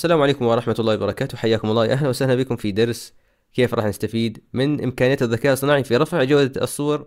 السلام عليكم ورحمة الله وبركاته حياكم الله أهلا وسهلا بكم في درس كيف راح نستفيد من إمكانيات الذكاء الصناعي في رفع جودة الصور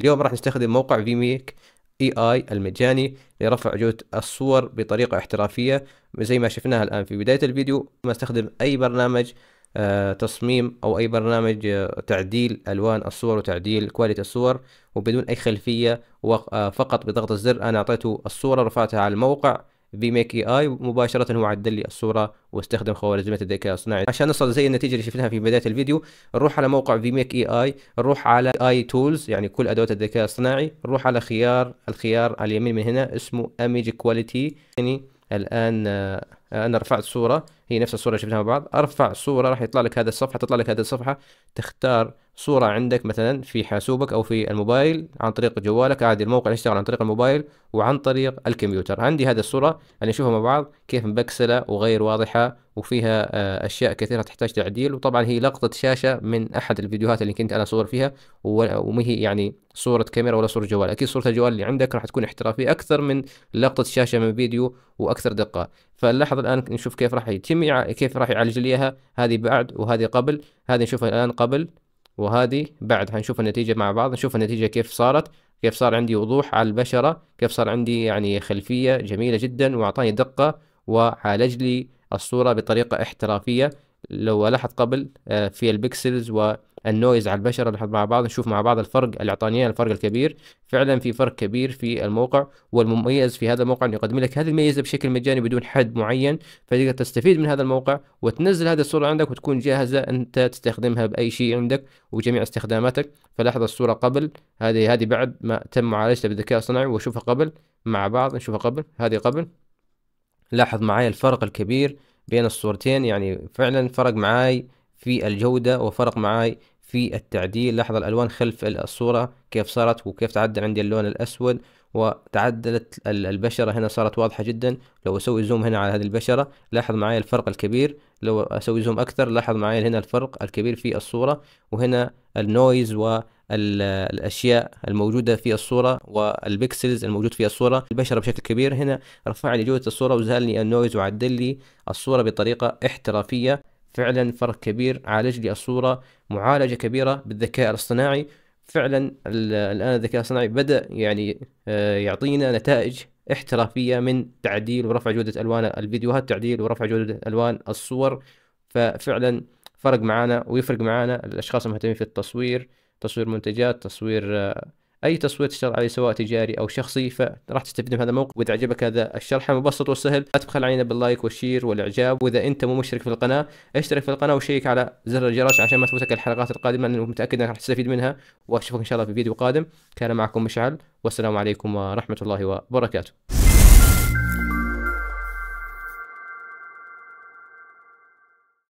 اليوم راح نستخدم موقع فيميك اي اي المجاني لرفع جودة الصور بطريقة احترافية زي ما شفناها الآن في بداية الفيديو ما استخدم أي برنامج آه، تصميم أو أي برنامج آه، تعديل ألوان الصور وتعديل كواليتي الصور وبدون أي خلفية آه، فقط بضغط الزر أنا أعطيته الصورة رفعتها على الموقع في ميك اي اي مباشرة هو عدل لي الصورة واستخدم خوارزمية الذكاء الاصطناعي عشان نصل زي النتيجة اللي شفناها في بداية الفيديو نروح على موقع في ميك اي اي نروح على اي تولز يعني كل ادوات الذكاء الاصطناعي نروح على خيار الخيار على اليمين من هنا اسمه ايميج كواليتي يعني الان آه، انا رفعت صوره هي نفس الصوره اللي شفناها مع بعض ارفع صوره راح يطلع لك هذا الصفحه تطلع لك هذه الصفحه تختار صوره عندك مثلا في حاسوبك او في الموبايل عن طريق جوالك عادي الموقع يشتغل عن طريق الموبايل وعن طريق الكمبيوتر عندي هذه الصوره انا اشوفها مع بعض كيف مبكسله وغير واضحه وفيها آه، اشياء كثيره تحتاج تعديل وطبعا هي لقطه شاشه من احد الفيديوهات اللي كنت انا صور فيها وما هي يعني صوره كاميرا ولا صوره جوال اكيد صوره الجوال اللي عندك راح تكون احترافيه اكثر من لقطه شاشه من فيديو واكثر دقه فنلاحظ الان نشوف كيف راح يتم كيف راح يعالج لي اياها هذه بعد وهذه قبل هذه نشوفها الان قبل وهذه بعد هنشوف النتيجه مع بعض نشوف النتيجه كيف صارت كيف صار عندي وضوح على البشره كيف صار عندي يعني خلفيه جميله جدا واعطاني دقه وعالج لي الصورة بطريقة احترافية لو لاحظ قبل آه، في البكسلز والنويز على البشرة لاحظ مع بعض نشوف مع بعض الفرق اللي أعطاني الفرق الكبير فعلا في فرق كبير في الموقع والمميز في هذا الموقع أنه يقدم لك هذه الميزة بشكل مجاني بدون حد معين فتقدر تستفيد من هذا الموقع وتنزل هذه الصورة عندك وتكون جاهزة أنت تستخدمها بأي شيء عندك وجميع استخداماتك فلاحظ الصورة قبل هذه هذه بعد ما تم معالجتها بالذكاء الصناعي وأشوفها قبل مع بعض نشوفها قبل هذه قبل لاحظ معاي الفرق الكبير بين الصورتين يعني فعلا فرق معاي في الجودة وفرق معاي في التعديل لاحظ الألوان خلف الصورة كيف صارت وكيف تعدل عندي اللون الأسود وتعدلت البشرة هنا صارت واضحة جدا لو أسوي زوم هنا على هذه البشرة لاحظ معاي الفرق الكبير لو أسوي زوم أكثر لاحظ معاي هنا الفرق الكبير في الصورة وهنا النويز والاشياء الموجوده في الصوره والبكسلز الموجود في الصوره البشره بشكل كبير هنا رفع لي جوده الصوره وزال لي النويز وعدل لي الصوره بطريقه احترافيه فعلا فرق كبير عالج لي الصوره معالجه كبيره بالذكاء الاصطناعي فعلا الان الذكاء الاصطناعي بدا يعني آه، يعطينا نتائج احترافيه من تعديل ورفع جوده الوان الفيديوهات تعديل ورفع جوده الوان الصور ففعلا فرق معانا ويفرق معانا الاشخاص المهتمين في التصوير تصوير منتجات تصوير آه، اي تصوير تشتغل عليه سواء تجاري او شخصي فراح تستفيد من هذا الموقع واذا عجبك هذا الشرح المبسط والسهل لا تبخل علينا باللايك والشير والاعجاب واذا انت مو مشترك في القناه اشترك في القناه وشيك على زر الجرس عشان ما تفوتك الحلقات القادمه لانه متاكد انك راح تستفيد منها واشوفك ان شاء الله في فيديو قادم كان معكم مشعل والسلام عليكم ورحمه الله وبركاته